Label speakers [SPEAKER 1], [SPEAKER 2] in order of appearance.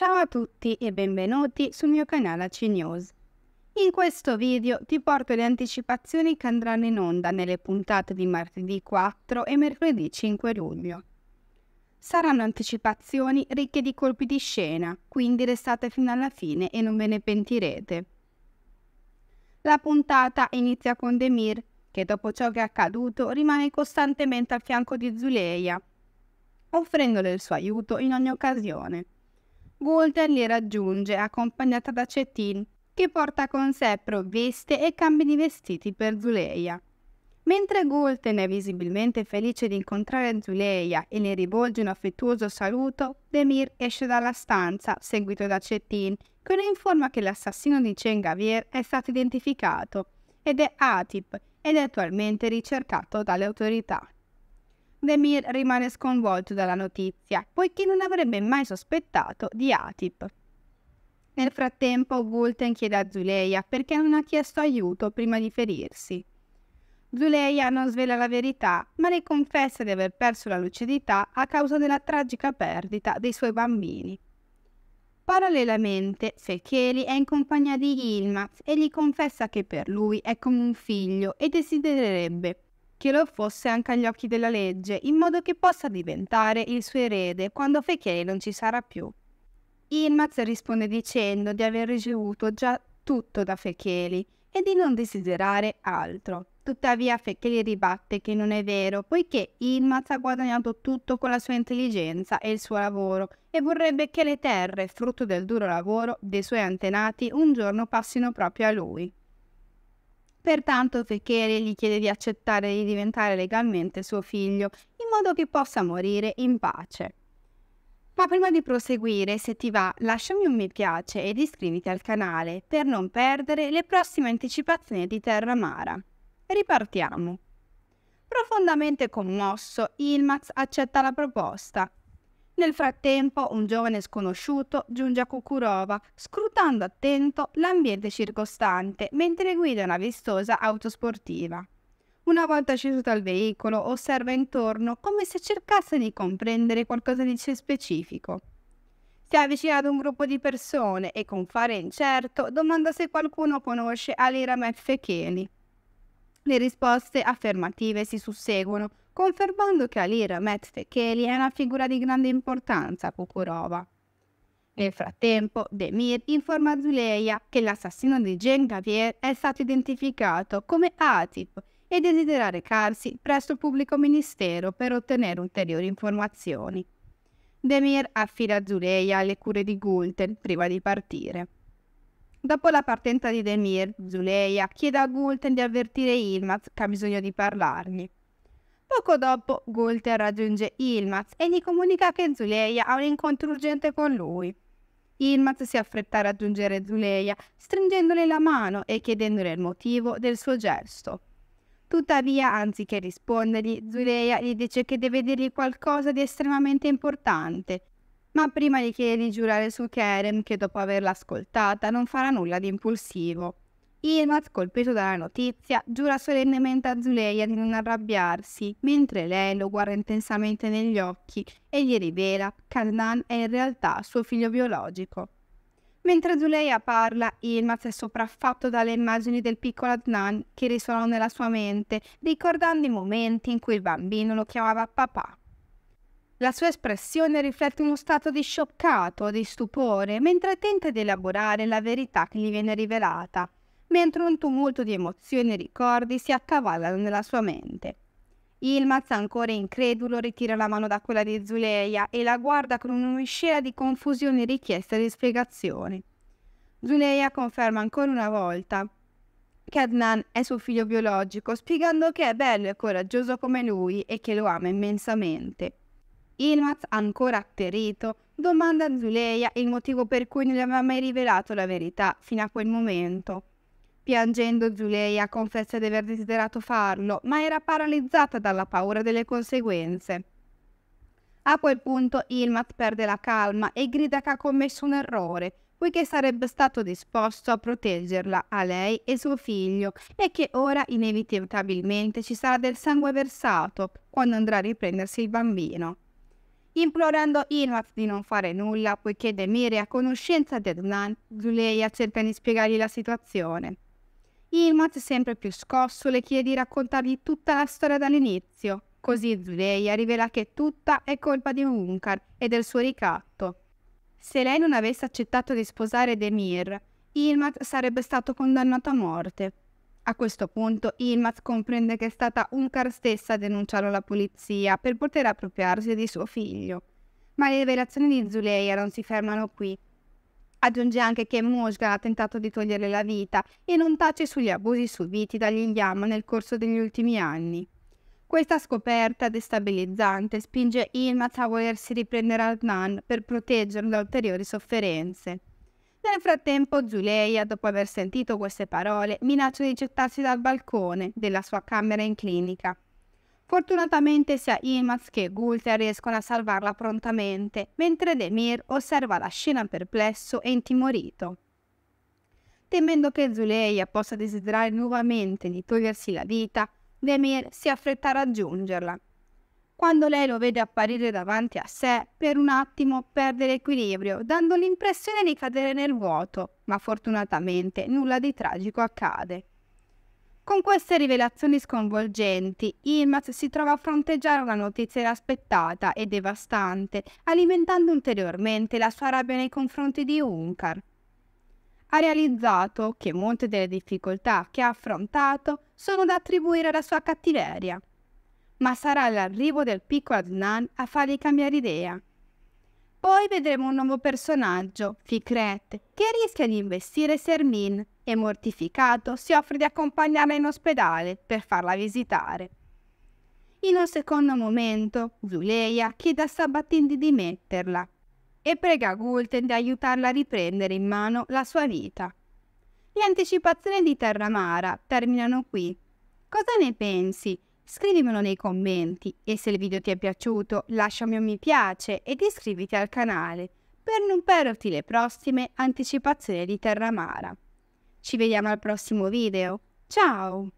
[SPEAKER 1] Ciao a tutti e benvenuti sul mio canale AC News. In questo video ti porto le anticipazioni che andranno in onda nelle puntate di martedì 4 e mercoledì 5 luglio. Saranno anticipazioni ricche di colpi di scena, quindi restate fino alla fine e non ve ne pentirete. La puntata inizia con Demir, che dopo ciò che è accaduto rimane costantemente al fianco di Zuleia, offrendole il suo aiuto in ogni occasione. Walter li raggiunge accompagnata da Cetin, che porta con sé provviste e cambi di vestiti per Zuleia. Mentre Gulten è visibilmente felice di incontrare Zuleia e le rivolge un affettuoso saluto, Demir esce dalla stanza, seguito da Cetin, che le informa che l'assassino di Cengavier è stato identificato ed è Atip ed è attualmente ricercato dalle autorità. Demir rimane sconvolto dalla notizia, poiché non avrebbe mai sospettato di Atip. Nel frattempo, Vulten chiede a Zuleia perché non ha chiesto aiuto prima di ferirsi. Zuleia non svela la verità, ma le confessa di aver perso la lucidità a causa della tragica perdita dei suoi bambini. Parallelamente, Fecheli è in compagnia di Ilmaz e gli confessa che per lui è come un figlio e desidererebbe che lo fosse anche agli occhi della legge, in modo che possa diventare il suo erede quando Fekei non ci sarà più. Ilmaz risponde dicendo di aver ricevuto già tutto da Fecheli e di non desiderare altro. Tuttavia Fecheli ribatte che non è vero, poiché Ilmaz ha guadagnato tutto con la sua intelligenza e il suo lavoro e vorrebbe che le terre, frutto del duro lavoro dei suoi antenati, un giorno passino proprio a lui. Pertanto Tekkeri gli chiede di accettare di diventare legalmente suo figlio, in modo che possa morire in pace. Ma prima di proseguire, se ti va, lasciami un mi piace ed iscriviti al canale per non perdere le prossime anticipazioni di Terra Mara. Ripartiamo. Profondamente commosso, Ilmaz accetta la proposta nel frattempo, un giovane sconosciuto giunge a Kukurova, scrutando attento l'ambiente circostante mentre guida una vistosa autosportiva. Una volta sceso dal veicolo, osserva intorno come se cercasse di comprendere qualcosa di specifico. Si avvicina ad un gruppo di persone e con fare incerto domanda se qualcuno conosce Aliram Fekeli. Le risposte affermative si susseguono, confermando che Alir Metvekeli è una figura di grande importanza a Kukurova. Nel frattempo, Demir informa Zuleia che l'assassino di Jean Gavier è stato identificato come Atip e desidera recarsi presso il pubblico ministero per ottenere ulteriori informazioni. Demir affida Zuleia alle cure di Gulten prima di partire. Dopo la partenza di Demir, Zuleia chiede a Gulten di avvertire Ilmaz che ha bisogno di parlargli. Poco dopo Gunther raggiunge Ilmaz e gli comunica che Zuleia ha un incontro urgente con lui. Ilmaz si affretta a raggiungere Zuleia stringendole la mano e chiedendole il motivo del suo gesto. Tuttavia, anziché rispondergli, Zuleia gli dice che deve dirgli qualcosa di estremamente importante, ma prima gli chiede di giurare su Kerem che dopo averla ascoltata non farà nulla di impulsivo. Ilmaz, colpito dalla notizia, giura solennemente a Zuleia di non arrabbiarsi, mentre lei lo guarda intensamente negli occhi e gli rivela che Adnan è in realtà suo figlio biologico. Mentre Zuleia parla, Ilmaz è sopraffatto dalle immagini del piccolo Adnan che risuonano nella sua mente, ricordando i momenti in cui il bambino lo chiamava papà. La sua espressione riflette uno stato di scioccato, di stupore, mentre tenta di elaborare la verità che gli viene rivelata mentre un tumulto di emozioni e ricordi si accavallano nella sua mente. Ilmaz, ancora incredulo, ritira la mano da quella di Zuleia e la guarda con una miscela di confusione e richiesta di spiegazioni. Zuleia conferma ancora una volta che Adnan è suo figlio biologico, spiegando che è bello e coraggioso come lui e che lo ama immensamente. Ilmaz, ancora atterrito, domanda a Zuleia il motivo per cui non gli aveva mai rivelato la verità fino a quel momento. Piangendo Giulia confessa di aver desiderato farlo, ma era paralizzata dalla paura delle conseguenze. A quel punto Ilmat perde la calma e grida che ha commesso un errore, poiché sarebbe stato disposto a proteggerla, a lei e suo figlio, e che ora inevitabilmente ci sarà del sangue versato quando andrà a riprendersi il bambino. Implorando Ilmat di non fare nulla, poiché Demir è a conoscenza di Adnan, Zuleia cerca di spiegargli la situazione. Ilmaz, sempre più scosso, le chiede di raccontargli tutta la storia dall'inizio. Così Zuleia rivela che tutta è colpa di Unkar e del suo ricatto. Se lei non avesse accettato di sposare Demir, Ilmaz sarebbe stato condannato a morte. A questo punto Ilmaz comprende che è stata Unkar stessa a denunciarlo alla polizia per poter appropriarsi di suo figlio. Ma le rivelazioni di Zuleia non si fermano qui. Aggiunge anche che Mosga ha tentato di togliere la vita e non tace sugli abusi subiti dagli Indiam nel corso degli ultimi anni. Questa scoperta destabilizzante spinge Ilmaz a volersi riprendere Adnan per proteggerlo da ulteriori sofferenze. Nel frattempo, Zuleia, dopo aver sentito queste parole, minaccia di gettarsi dal balcone della sua camera in clinica. Fortunatamente sia Ilmaz che Gulter riescono a salvarla prontamente, mentre Demir osserva la scena perplesso e intimorito. Temendo che Zuleia possa desiderare nuovamente di togliersi la vita, Demir si affretta a raggiungerla. Quando lei lo vede apparire davanti a sé, per un attimo perde l'equilibrio, dando l'impressione di cadere nel vuoto, ma fortunatamente nulla di tragico accade. Con queste rivelazioni sconvolgenti, Ilmaz si trova a fronteggiare una notizia inaspettata e devastante, alimentando ulteriormente la sua rabbia nei confronti di Unkar. Ha realizzato che molte delle difficoltà che ha affrontato sono da attribuire alla sua cattiveria, ma sarà l'arrivo del piccolo Adnan a fargli cambiare idea. Poi vedremo un nuovo personaggio, Fikret, che rischia di investire Sermin e mortificato si offre di accompagnarla in ospedale per farla visitare. In un secondo momento, Zuleia chiede a Sabatin di dimetterla e prega Gulten di aiutarla a riprendere in mano la sua vita. Le anticipazioni di Terramara terminano qui. Cosa ne pensi? Scrivimelo nei commenti e se il video ti è piaciuto lasciami un mi piace ed iscriviti al canale per non perderti le prossime anticipazioni di Terramara. Ci vediamo al prossimo video, ciao!